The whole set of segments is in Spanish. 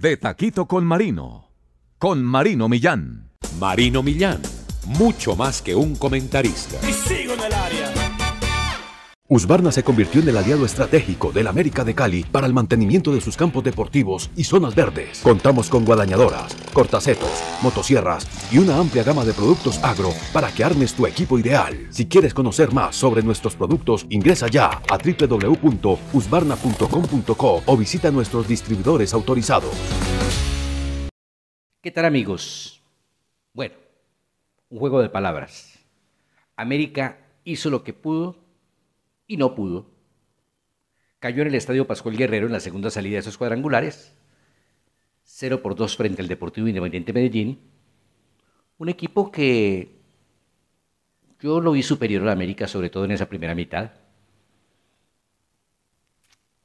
De Taquito con Marino. Con Marino Millán. Marino Millán, mucho más que un comentarista. Y sigo en el área. Usbarna se convirtió en el aliado estratégico del América de Cali para el mantenimiento de sus campos deportivos y zonas verdes. Contamos con guadañadoras, cortacetos, motosierras y una amplia gama de productos agro para que armes tu equipo ideal. Si quieres conocer más sobre nuestros productos, ingresa ya a www.usbarna.com.co o visita nuestros distribuidores autorizados. ¿Qué tal amigos? Bueno, un juego de palabras. América hizo lo que pudo y no pudo. Cayó en el Estadio Pascual Guerrero en la segunda salida de esos cuadrangulares. 0 por 2 frente al Deportivo Independiente Medellín. Un equipo que yo lo vi superior a América, sobre todo en esa primera mitad.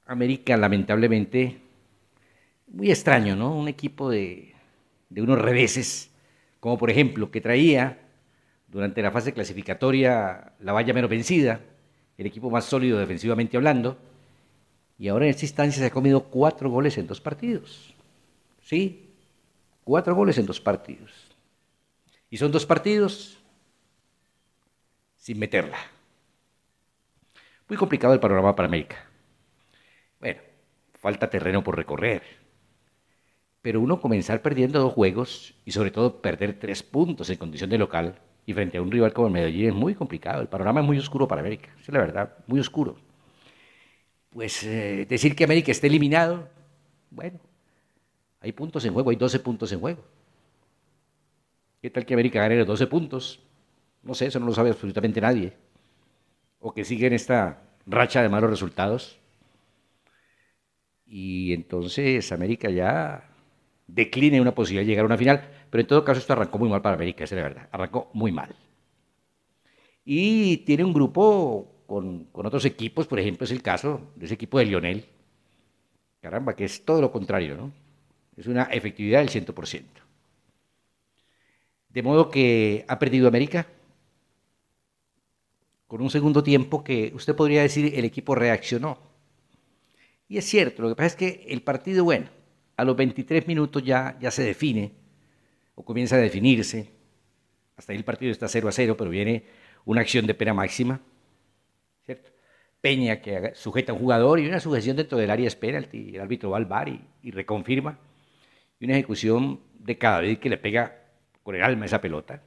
América, lamentablemente, muy extraño, ¿no? Un equipo de, de unos reveses, como por ejemplo que traía durante la fase clasificatoria la valla menos vencida, el equipo más sólido defensivamente hablando, y ahora en esta instancia se ha comido cuatro goles en dos partidos. ¿Sí? Cuatro goles en dos partidos. Y son dos partidos sin meterla. Muy complicado el panorama para América. Bueno, falta terreno por recorrer. Pero uno comenzar perdiendo dos juegos y sobre todo perder tres puntos en condición de local y frente a un rival como el Medellín es muy complicado. El panorama es muy oscuro para América. es la verdad, muy oscuro. Pues eh, decir que América está eliminado, bueno, hay puntos en juego, hay 12 puntos en juego. ¿Qué tal que América gane los 12 puntos? No sé, eso no lo sabe absolutamente nadie. O que sigue en esta racha de malos resultados. Y entonces América ya decline una posibilidad de llegar a una final. Pero en todo caso, esto arrancó muy mal para América, es la verdad. Arrancó muy mal. Y tiene un grupo con, otros equipos, por ejemplo, es el caso de ese equipo de Lionel. Caramba, que es todo lo contrario, ¿no? Es una efectividad del 100%. De modo que ha perdido América con un segundo tiempo que usted podría decir el equipo reaccionó. Y es cierto, lo que pasa es que el partido, bueno, a los 23 minutos ya, ya se define o comienza a definirse. Hasta ahí el partido está 0 a 0, pero viene una acción de pena máxima. ¿cierto? Peña que sujeta a un jugador y una sujeción dentro del área es penalti. El árbitro va al bar y, reconfirma. Y una ejecución de cada vez que le pega con el alma esa pelota.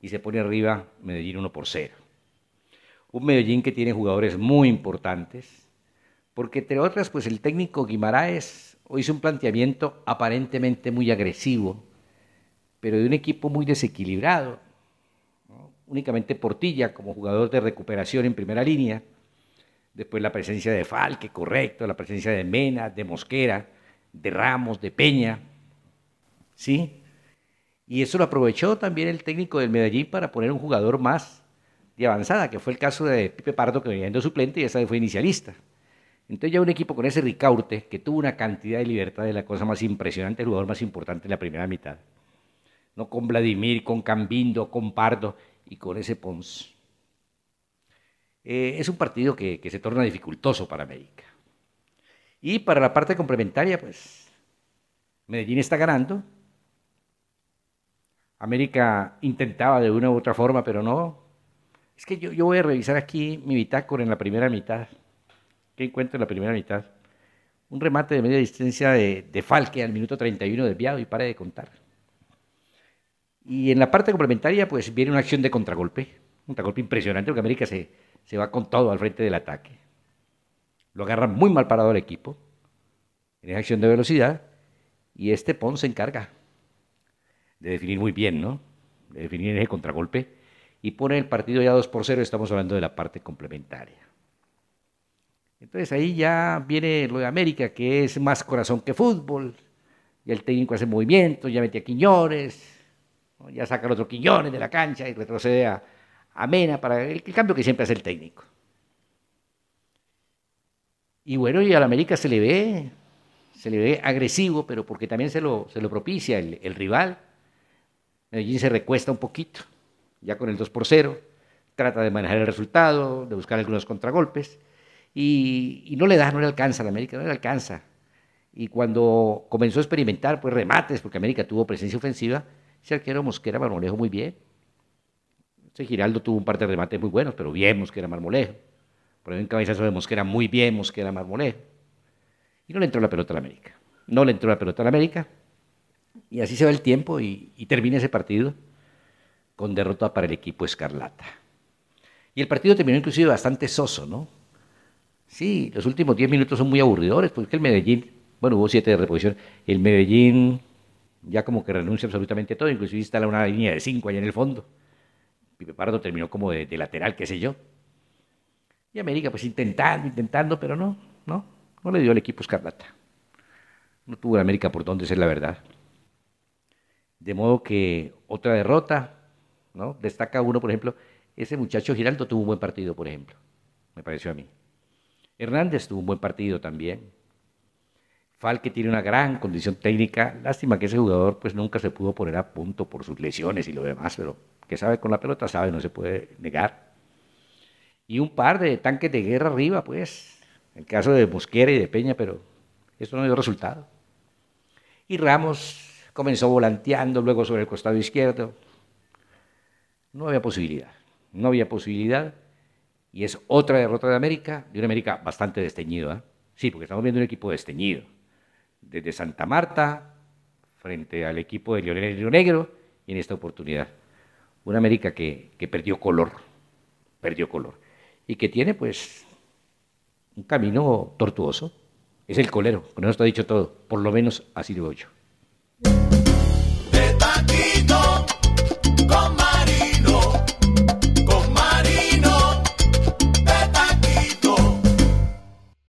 Y se pone arriba Medellín 1 por 0. Un Medellín que tiene jugadores muy importantes. Porque entre otras, pues el técnico Guimaraes o hizo un planteamiento aparentemente muy agresivo, pero de un equipo muy desequilibrado. Únicamente Portilla como jugador de recuperación en primera línea, después la presencia de Falque, correcto, la presencia de Mena, de Mosquera, de Ramos, de Peña, ¿sí? Y eso lo aprovechó también el técnico del Medellín para poner un jugador más de avanzada, que fue el caso de Pipe Pardo, que venía siendo suplente y esa fue inicialista. Entonces ya un equipo con ese Ricaurte, que tuvo una cantidad de libertad de la cosa más impresionante, el jugador más importante en la primera mitad, no con Vladimir, con Cambindo, con Pardo y con ese Pons. Eh, es un partido que, se torna dificultoso para América. Y para la parte complementaria, pues Medellín está ganando. América intentaba de una u otra forma, pero no. Es que yo, voy a revisar aquí mi bitácora en la primera mitad. Qué encuentro en la primera mitad. Un remate de media distancia de, Falque al minuto 31 desviado y para de contar. Y en la parte complementaria, pues viene una acción de contragolpe. Un contragolpe impresionante porque América se, se va con todo al frente del ataque. Lo agarra muy mal parado el equipo. En acción de velocidad. Y este Pons se encarga de definir muy bien, ¿no? De definir ese contragolpe. Y pone el partido ya 2 por 0. Estamos hablando de la parte complementaria. Entonces ahí ya viene lo de América, que es más corazón que fútbol. Y el técnico hace movimiento, ya mete a Quiñones, ya saca a otro Quiñones de la cancha y retrocede a, Mena para el, cambio que siempre hace el técnico. Y bueno, y al América se le ve, se le ve agresivo, pero porque también se lo, propicia el, el rival. Medellín se recuesta un poquito, ya con el 2 por 0, trata de manejar el resultado, de buscar algunos contragolpes y, no le da, no le alcanza, a la América no le alcanza. Y cuando comenzó a experimentar, pues remates, porque América tuvo presencia ofensiva, ese arquero Mosquera marmolejo muy bien. Giraldo tuvo un par de remates muy buenos, pero bien Mosquera marmolejo. Por en un cabezazo de Mosquera muy bien Mosquera marmolejo. Y no le entró la pelota a la América. No le entró la pelota a la América. Y así se va el tiempo y termina ese partido con derrota para el equipo Escarlata. Y el partido terminó inclusive bastante soso, ¿no? Sí, los últimos 10 minutos son muy aburridores, porque el Medellín, bueno, hubo 7 de reposición, el Medellín ya como que renuncia absolutamente todo, inclusive instala una línea de 5 allá en el fondo. Pipe Pardo terminó como de, lateral, qué sé yo. Y América pues intentando, intentando, pero no, no, no le dio al equipo escarlata. No tuvo América por dónde ser la verdad. De modo que otra derrota, ¿no? Destaca uno, por ejemplo, ese muchacho Giraldo tuvo un buen partido, por ejemplo, me pareció a mí. Hernández tuvo un buen partido también. Falque tiene una gran condición técnica. Lástima que ese jugador pues nunca se pudo poner a punto por sus lesiones y lo demás, pero que sabe con la pelota, sabe, no se puede negar. Y un par de tanques de guerra arriba, pues. El caso de Mosquera y de Peña, pero eso no dio resultado. Y Ramos comenzó volanteando, luego sobre el costado izquierdo. No había posibilidad. No había posibilidad y es otra derrota de América, de una América bastante desteñida. ¿eh? Sí, porque estamos viendo un equipo desteñido. Desde Santa Marta, frente al equipo de Lionel Río Negro, y en esta oportunidad. Una América que, perdió color, perdió color. Y que tiene, pues, un camino tortuoso. Es el colero, con eso está dicho todo. Por lo menos así veo yo. De